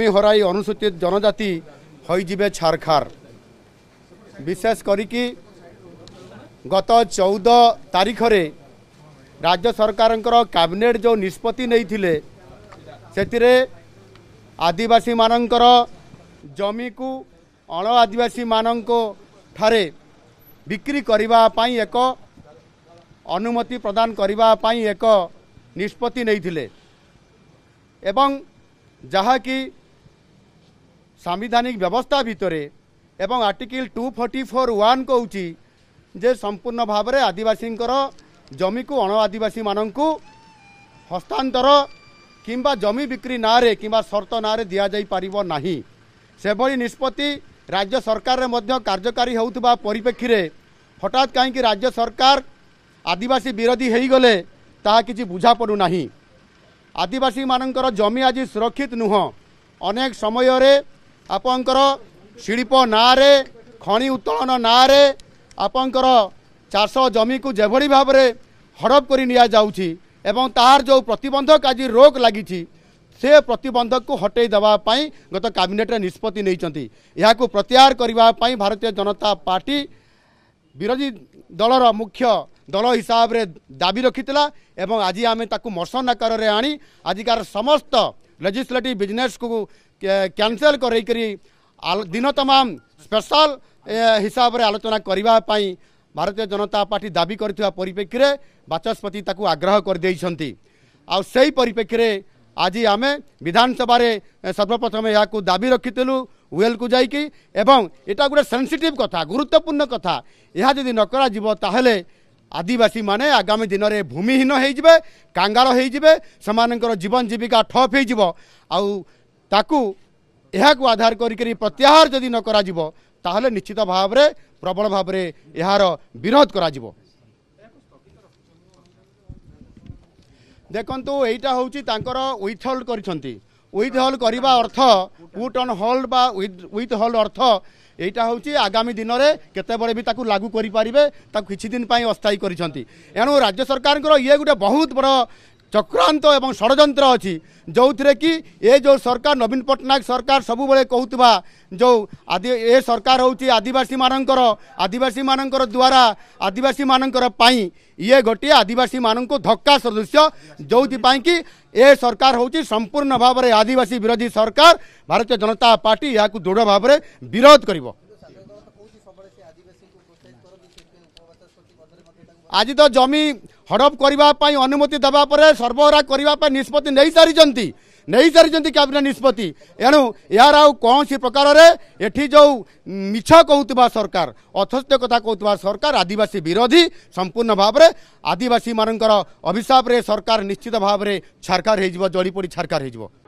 ଲକ୍ଷ୍ମୀ ହରାଇ ଅନୁସୂଚିତ ଜନଜାତି ହୋଇଯିବେ ଛାରଖାର ବିଶେଷ କରିକି ଗତ ଚଉଦ ତାରିଖରେ ରାଜ୍ୟ ସରକାରଙ୍କର କ୍ୟାବିନେଟ୍ ଯେଉଁ ନିଷ୍ପତ୍ତି ନେଇଥିଲେ ସେଥିରେ ଆଦିବାସୀମାନଙ୍କର ଜମିକୁ ଅଣ ଆଦିବାସୀମାନଙ୍କ ଠାରେ ବିକ୍ରି କରିବା ପାଇଁ ଏକ ଅନୁମତି ପ୍ରଦାନ କରିବା ପାଇଁ ଏକ ନିଷ୍ପତ୍ତି ନେଇଥିଲେ ଏବଂ ଯାହାକି ସାମ୍ବିଧାନିକ ବ୍ୟବସ୍ଥା ଭିତରେ ଏବଂ article two forty four one କହୁଛି ଯେ ସମ୍ପୂର୍ଣ୍ଣ ଭାବରେ ଆଦିବାସୀଙ୍କର ଜମିକୁ ଅଣ ଆଦିବାସୀମାନଙ୍କୁ ହସ୍ତାନ୍ତର କିମ୍ବା ଜମି ବିକ୍ରି ନାଁରେ କିମ୍ବା ସର୍ତ୍ତ ନାଁରେ ଦିଆଯାଇପାରିବ ନାହିଁ ସେଭଳି ନିଷ୍ପତ୍ତି ରାଜ୍ୟ ସରକାରରେ ମଧ୍ୟ କାର୍ଯ୍ୟକାରୀ ହେଉଥିବା ପରିପ୍ରେକ୍ଷୀରେ ହଠାତ୍ କାହିଁକି ରାଜ୍ୟ ସରକାର ଆଦିବାସୀ ବିରୋଧୀ ହେଇଗଲେ ତାହା କିଛି ବୁଝାପଡ଼ୁନାହିଁ ଆଦିବାସୀମାନଙ୍କର ଜମି ଆଜି ସୁରକ୍ଷିତ ନୁହଁ ଅନେକ ସମୟରେ ଆପଣଙ୍କର ଶିଳ୍ପ ନାଁରେ ଖଣି ଉତ୍ତୋଳନ ନାଁରେ ଆପଣଙ୍କର ଚାଷ ଜମିକୁ ଯେଭଳି ଭାବରେ ହଡ଼ପ କରି ନିଆଯାଉଛି ଏବଂ ତାହାର ଯେଉଁ ପ୍ରତିବନ୍ଧକ ଆଜି ରୋଗ ଲାଗିଛି ସେ ପ୍ରତିବନ୍ଧକକୁ ହଟେଇ ଦେବା ପାଇଁ ଗତ କ୍ୟାବିନେଟ୍ରେ ନିଷ୍ପତ୍ତି ନେଇଛନ୍ତି ଏହାକୁ ପ୍ରତ୍ୟାହାର କରିବା ପାଇଁ ଭାରତୀୟ ଜନତା ପାର୍ଟି ବିରୋଧୀ ଦଳର ମୁଖ୍ୟ ଦଳ ହିସାବରେ ଦାବି ରଖିଥିଲା ଏବଂ ଆଜି ଆମେ ତାକୁ ମର୍ଷନ୍ ଆକାରରେ ଆଣି ଆଜିକାର ସମସ୍ତ लेजिस्लेटिव बिजनेस को କ୍ୟାନସେଲ୍ କରାଇକରି ଦିନ ତମାମ ସ୍ପେଶାଲ ହିସାବରେ ଆଲୋଚନା କରିବା ପାଇଁ ଭାରତୀୟ ଜନତା ପାର୍ଟି ଦାବି କରିଥିବା ପରିପ୍ରେକ୍ଷୀରେ ବାଚସ୍ପତି ତାକୁ ଆଗ୍ରହ କରିଦେଇଛନ୍ତି ଆଉ ସେହି ପରିପ୍ରେକ୍ଷୀରେ ଆଜି ଆମେ ବିଧାନସଭାରେ ସର୍ବପ୍ରଥମେ ଏହାକୁ ଦାବି ରଖିଥିଲୁ ୱେଲ୍କୁ ଯାଇକି ଏବଂ ଏଇଟା ଗୋଟେ ସେନ୍ସିଟିଭ୍ କଥା ଗୁରୁତ୍ୱପୂର୍ଣ୍ଣ କଥା ଏହା ଯଦି ନ କରାଯିବ ତାହେଲେ ଆଦିବାସୀମାନେ ଆଗାମୀ ଦିନରେ ଭୂମିହୀନ ହୋଇଯିବେ କାଙ୍ଗାଳ ହୋଇଯିବେ ସେମାନଙ୍କର ଜୀବନ ଜୀବିକା ଠପ୍ ହୋଇଯିବ ଆଉ ତାକୁ ଏହାକୁ ଆଧାର କରିକି ପ୍ରତ୍ୟାହାର ଯଦି ନ କରାଯିବ ତାହେଲେ ନିଶ୍ଚିତ ଭାବରେ ପ୍ରବଳ ଭାବରେ ଏହାର ବିରୋଧ କରାଯିବ ଦେଖନ୍ତୁ ଏଇଟା ହେଉଛି ତାଙ୍କର ୱିଥ୍ ହୋଲ୍ଡ କରିଛନ୍ତି ୱିଥ୍ ହୋଲ୍ଡ କରିବା ଅର୍ଥ ପୁଟ୍ ଅନ୍ ହୋଲ୍ଡ ବା ୱିଥ୍ ହୋଲ୍ଡ ଅର୍ଥ এইটা হচ্ছে আগামী দিনরে কেতবে বি তাকে লাগু করে পারে তাকে কিছুদিন অস্থায়ী করেছেন এণু রাজ্য সরকার ইয়ে গোটে বহুত বড় ଚକ୍ରାନ୍ତ ଏବଂ ଷଡ଼ଯନ୍ତ୍ର ଅଛି ଯେଉଁଥିରେ କି ଏ ଯେଉଁ ସରକାର ନବୀନ ପଟ୍ଟନାୟକ ସରକାର ସବୁବେଳେ କହୁଥିବା ଯେଉଁ ଆଦି ଏ ସରକାର ହେଉଛି ଆଦିବାସୀମାନଙ୍କର ଆଦିବାସୀମାନଙ୍କର ଦ୍ୱାରା ଆଦିବାସୀମାନଙ୍କର ପାଇଁ ଇଏ ଗୋଟିଏ ଆଦିବାସୀମାନଙ୍କୁ ଧକ୍କା ସଦୃଶ ଯେଉଁଥିପାଇଁ କି ଏ ସରକାର ହେଉଛି ସମ୍ପୂର୍ଣ୍ଣ ଭାବରେ ଆଦିବାସୀ ବିରୋଧୀ ସରକାର ଭାରତୀୟ ଜନତା ପାର୍ଟି ଏହାକୁ ଦୃଢ଼ ଭାବରେ ବିରୋଧ କରିବ ଆଜି ତ ଜମି ହଡ଼ପ କରିବା ପାଇଁ ଅନୁମତି ଦେବା ପରେ ସର୍ବହରା କରିବା ପାଇଁ ନିଷ୍ପତ୍ତି ନେଇସାରିଛନ୍ତି ନେଇସାରିଛନ୍ତି କ୍ୟାବିନେଟ୍ ନିଷ୍ପତ୍ତି ଏଣୁ ଏହାର ଆଉ କୌଣସି ପ୍ରକାରରେ ଏଠି ଯେଉଁ ମିଛ କହୁଥିବା ସରକାର ଅସତ୍ୟ କଥା କହୁଥିବା ସରକାର ଆଦିବାସୀ ବିରୋଧୀ ସମ୍ପୂର୍ଣ୍ଣ ଭାବରେ ଆଦିବାସୀମାନଙ୍କର ଅଭିଶାପରେ ସରକାର ନିଶ୍ଚିତ ଭାବରେ ଛାରକାର ହୋଇଯିବ ଜଳିପୋଡ଼ି ଛାରକାର ହୋଇଯିବ